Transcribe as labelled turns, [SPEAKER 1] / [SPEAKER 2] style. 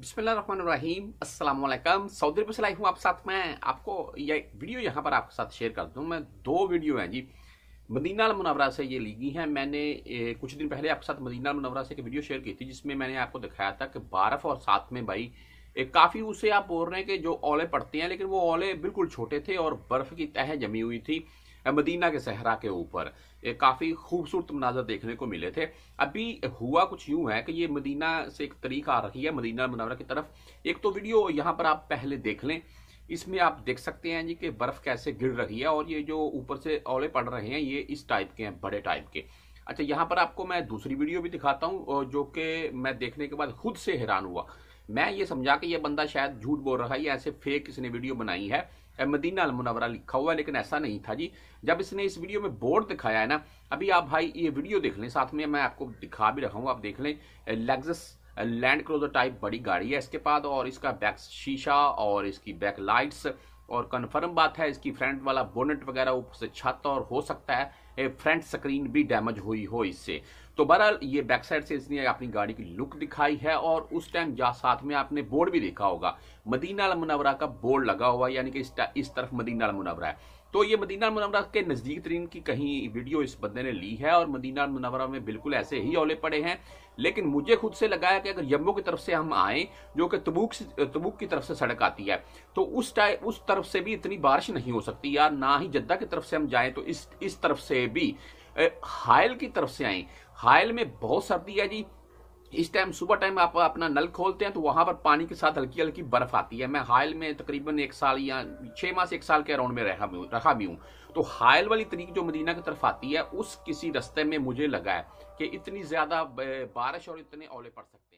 [SPEAKER 1] बिस्मिल्लाम Aslam Saudi अरब से लाई हूँ आप साथ में आपको ये वीडियो यहाँ पर आपके साथ शेयर कर दूँ मैं दो वीडियो हैं जी मदीना मुनवरा से ये ली हैं मैंने कुछ दिन पहले आपके साथ मदीना मुनवरा से एक वीडियो शेयर की थी जिसमें मैंने आपको दिखाया था कि बर्फ़ और साथ में भाई काफ़ी उसे आप बोल रहे हैं कि जो ओले पड़ते हैं लेकिन वो ओले बिल्कुल छोटे थे और बर्फ़ की तह जमी हुई थी मदीना के सहरा के ऊपर एक काफ़ी खूबसूरत मनाजर देखने को मिले थे अभी हुआ कुछ यूं है कि ये मदीना से एक तरीक आ रही है मदीना मनावरा की तरफ एक तो वीडियो यहाँ पर आप पहले देख लें इसमें आप देख सकते हैं जी कि बर्फ़ कैसे गिर रही है और ये जो ऊपर से ओले पड़ रहे हैं ये इस टाइप के हैं बड़े टाइप के अच्छा यहाँ पर आपको मैं दूसरी वीडियो भी दिखाता हूँ जो कि मैं देखने के बाद खुद से हैरान हुआ मैं ये समझा कि ये बंदा शायद झूठ बोल रहा है या ऐसे फेक इसने वीडियो बनाई है मदीना अलमुनवरा लिखा हुआ है लेकिन ऐसा नहीं था जी जब इसने इस वीडियो में बोर्ड दिखाया है ना अभी आप भाई ये वीडियो देख लें साथ में मैं आपको दिखा भी रहा हूँ आप देख लें लेग्जस लैंड क्रोजर टाइप बड़ी गाड़ी है इसके पास और इसका बैक शीशा और इसकी बैक लाइट्स और कन्फर्म बात है इसकी फ्रंट वाला बोनेट वगैरह ऊपर से छत और हो सकता है फ्रंट स्क्रीन भी डैमेज हुई हो इससे तो बहरहाल ये बैक साइड से इसने अपनी गाड़ी की लुक दिखाई है और उस टाइम जा साथ में आपने बोर्ड भी देखा होगा मदीना मुनवरा का बोर्ड लगा हुआ यानी कि इस, इस तरफ मदीना मुनवरा है तो ये मदीना मुनवरा के नज़दीक तरीन की कहीं वीडियो इस बंदे ने ली है और मदीना मुनवरा में बिल्कुल ऐसे ही औले पड़े हैं लेकिन मुझे खुद से लगा है कि अगर यम्मू की तरफ से हम आए जो कि तबूक तबूक की तरफ से सड़क आती है तो उस टाइम उस तरफ से भी इतनी बारिश नहीं हो सकती यार ना ही जद्दा की तरफ से हम जाएं तो इस इस तरफ से भी हायल की तरफ से आई हायल में बहुत सर्दी है जी इस टाइम सुबह टाइम आप अपना नल खोलते हैं तो वहां पर पानी के साथ हल्की हल्की बर्फ आती है मैं हायल में तकरीबन एक साल या छह माह से एक साल के अराउंड में रहा भी रखा भी हूँ तो हायल वाली तरीक जो मदीना की तरफ आती है उस किसी रस्ते में मुझे लगा है कि इतनी ज्यादा बारिश और इतने ओले पड़ सकते